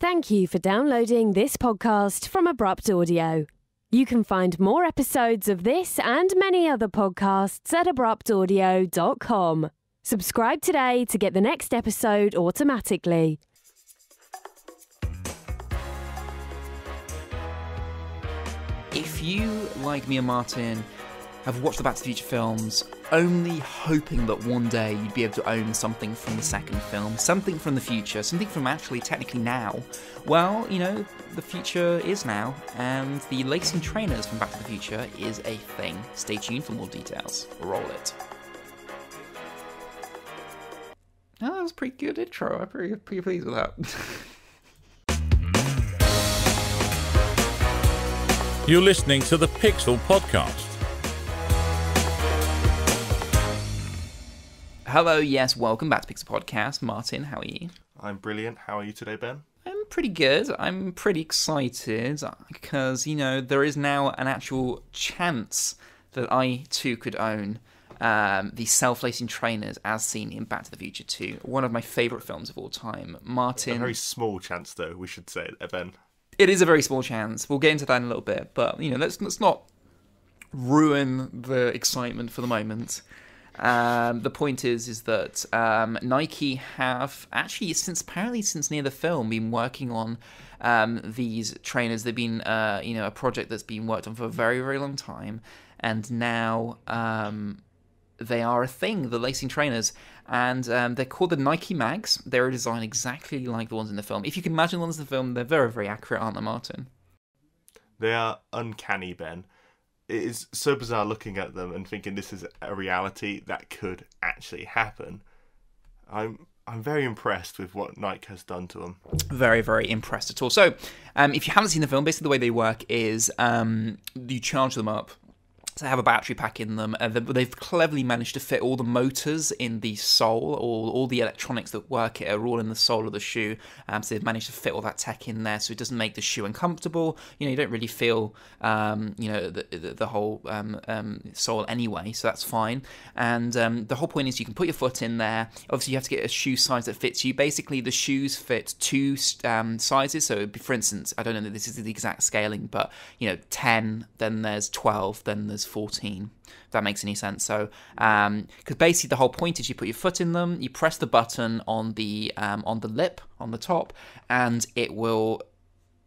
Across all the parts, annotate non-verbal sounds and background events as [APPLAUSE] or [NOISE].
Thank you for downloading this podcast from Abrupt Audio. You can find more episodes of this and many other podcasts at abruptaudio.com. Subscribe today to get the next episode automatically. If you, like Mia Martin, have watched the Back to the Future films, only hoping that one day you'd be able to own something from the second film, something from the future, something from actually technically now. Well, you know, the future is now, and the lacing trainers from Back to the Future is a thing. Stay tuned for more details. Roll it. Oh, that was a pretty good intro. I'm pretty, pretty pleased with that. You're listening to the Pixel Podcast Hello, yes, welcome back to Pixel Podcast. Martin, how are you? I'm brilliant. How are you today, Ben? I'm pretty good. I'm pretty excited because, uh, you know, there is now an actual chance that I too could own um, the self lacing trainers as seen in Back to the Future 2, one of my favourite films of all time. Martin. A very small chance, though, we should say, eh, Ben. It is a very small chance. We'll get into that in a little bit, but, you know, let's, let's not ruin the excitement for the moment. Um, the point is, is that um, Nike have actually since apparently since near the film been working on um, these trainers. They've been, uh, you know, a project that's been worked on for a very, very long time, and now um, they are a thing. The lacing trainers, and um, they're called the Nike Mags. They're designed exactly like the ones in the film. If you can imagine the ones in the film, they're very, very accurate, aren't they, Martin? They are uncanny, Ben it is so bizarre looking at them and thinking this is a reality that could actually happen. I'm I'm very impressed with what Nike has done to them. Very, very impressed at all. So, um, if you haven't seen the film, basically the way they work is um, you charge them up to have a battery pack in them. Uh, they've cleverly managed to fit all the motors in the sole, all, all the electronics that work it are all in the sole of the shoe. Um, so they've managed to fit all that tech in there, so it doesn't make the shoe uncomfortable. You know, you don't really feel, um, you know, the, the, the whole um, um sole anyway, so that's fine. And um, the whole point is you can put your foot in there. Obviously, you have to get a shoe size that fits you. Basically, the shoes fit two um, sizes. So, for instance, I don't know that this is the exact scaling, but you know, 10, then there's 12, then there's 14, if that makes any sense. So, because um, basically the whole point is you put your foot in them, you press the button on the um, on the lip on the top, and it will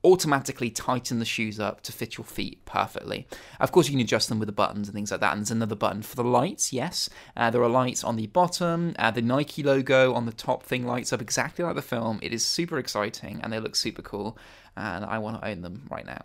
automatically tighten the shoes up to fit your feet perfectly. Of course, you can adjust them with the buttons and things like that. And there's another button for the lights, yes. Uh, there are lights on the bottom. Uh, the Nike logo on the top thing lights up exactly like the film. It is super exciting and they look super cool. And I want to own them right now.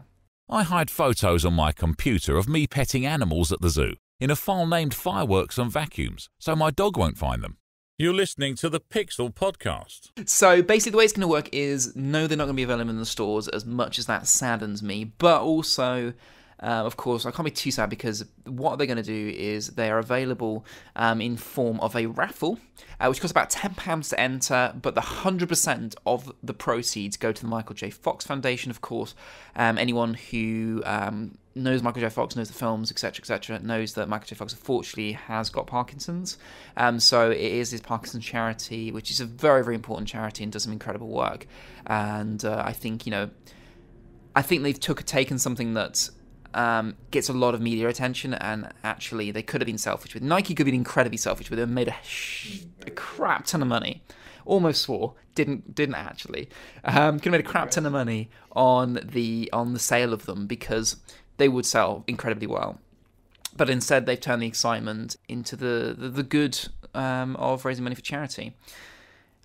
I hide photos on my computer of me petting animals at the zoo in a file named Fireworks and Vacuums so my dog won't find them. You're listening to the Pixel Podcast. So basically, the way it's going to work is no, they're not going to be available in the stores as much as that saddens me, but also uh, of course, I can't be too sad because what they're going to do is they are available um, in form of a raffle, uh, which costs about £10 to enter, but the 100% of the proceeds go to the Michael J. Fox Foundation, of course. Um, anyone who um, knows Michael J. Fox, knows the films, etc., etc., knows that Michael J. Fox unfortunately has got Parkinson's. Um, so it is his Parkinson's charity, which is a very, very important charity and does some incredible work. And uh, I think, you know, I think they've took taken something that um, gets a lot of media attention, and actually they could have been selfish with Nike. Could have been incredibly selfish with them, Made a, sh- a crap ton of money. Almost swore didn't didn't actually. Um, could have made a crap ton of money on the on the sale of them because they would sell incredibly well. But instead, they've turned the excitement into the the, the good um, of raising money for charity.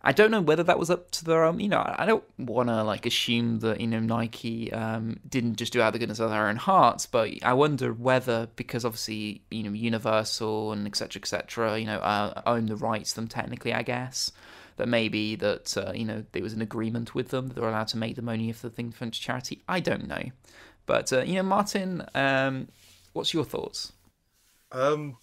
I don't know whether that was up to their own. Um, you know, I don't want to like assume that you know Nike um, didn't just do out of the goodness of their own hearts, but I wonder whether because obviously you know Universal and etc. etc. you know uh, own the rights to them technically, I guess that maybe that uh, you know there was an agreement with them that they're allowed to make them only if the thing went to charity. I don't know, but uh, you know, Martin, um, what's your thoughts? Um,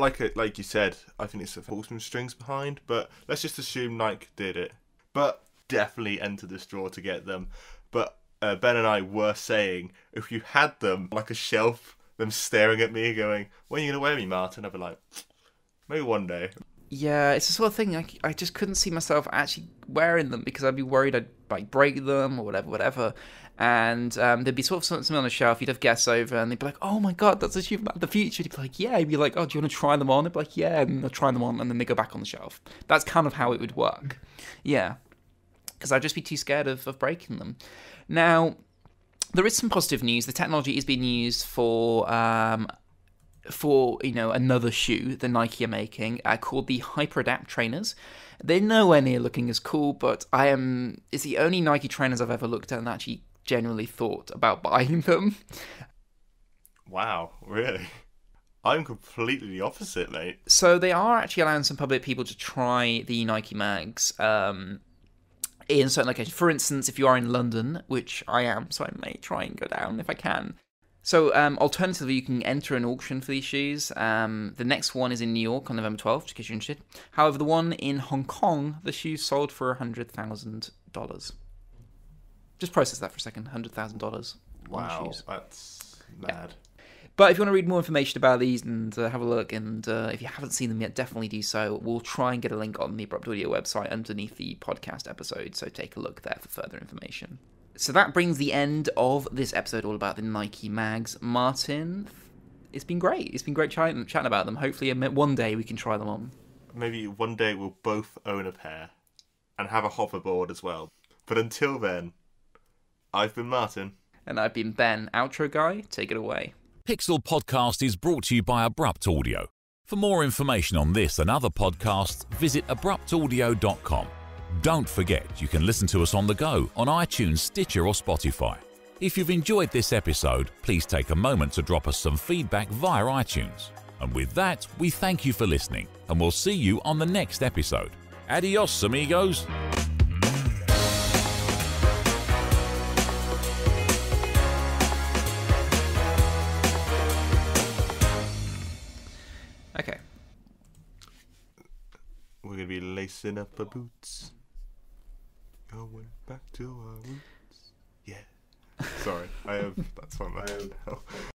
like a, like you said, I think it's the some strings behind, but let's just assume Nike did it. But definitely enter this draw to get them. But uh, Ben and I were saying if you had them like a shelf, them staring at me, going, "When are you gonna wear me, Martin?" I'd be like, "Maybe one day." Yeah, it's the sort of thing I, I just couldn't see myself actually wearing them because I'd be worried I'd like break them or whatever, whatever and um, there'd be sort of something on the shelf. You'd have guests over, and they'd be like, "Oh my god, that's a shoe about the future." You'd be like, "Yeah." You'd be like, "Oh, do you want to try them on?" They'd be like, "Yeah," and they would try them on, and then they go back on the shelf. That's kind of how it would work. Yeah, because I'd just be too scared of, of breaking them. Now, there is some positive news. The technology is being used for. Um, for you know another shoe that Nike are making uh, called the HyperAdapt trainers. They're nowhere near looking as cool, but I am. It's the only Nike trainers I've ever looked at and actually generally thought about buying [LAUGHS] them. Wow, really? I'm completely the opposite, mate. So they are actually allowing some public people to try the Nike mags um, in certain locations. For instance, if you are in London, which I am, so I may try and go down if I can. So um, alternatively, you can enter an auction for these shoes. Um, the next one is in New York on November 12th, just in case you're interested. However, the one in Hong Kong, the shoes sold for $100,000. Just process that for a second. Hundred thousand dollars. Oh, wow, that's mad. Yeah. But if you want to read more information about these and uh, have a look, and uh, if you haven't seen them yet, definitely do so. We'll try and get a link on the Abrupt Audio website underneath the podcast episode, so take a look there for further information. So that brings the end of this episode all about the Nike mags. Martin, it's been great. It's been great chatting about them. Hopefully, uh, one day we can try them on. Maybe one day we'll both own a pair and have a hoverboard as well. But until then, I've been Martin. And I've been Ben. Outro guy, take it away. Pixel Podcast is brought to you by Abrupt Audio. For more information on this and other podcasts, visit abruptaudio.com. Don't forget, you can listen to us on the go on iTunes, Stitcher, or Spotify. If you've enjoyed this episode, please take a moment to drop us some feedback via iTunes. And with that, we thank you for listening, and we'll see you on the next episode. Adios, amigos! Okay. We're gonna be lacing up our boots. Going back to our roots. Yeah. [LAUGHS] Sorry, I have that's on my head now.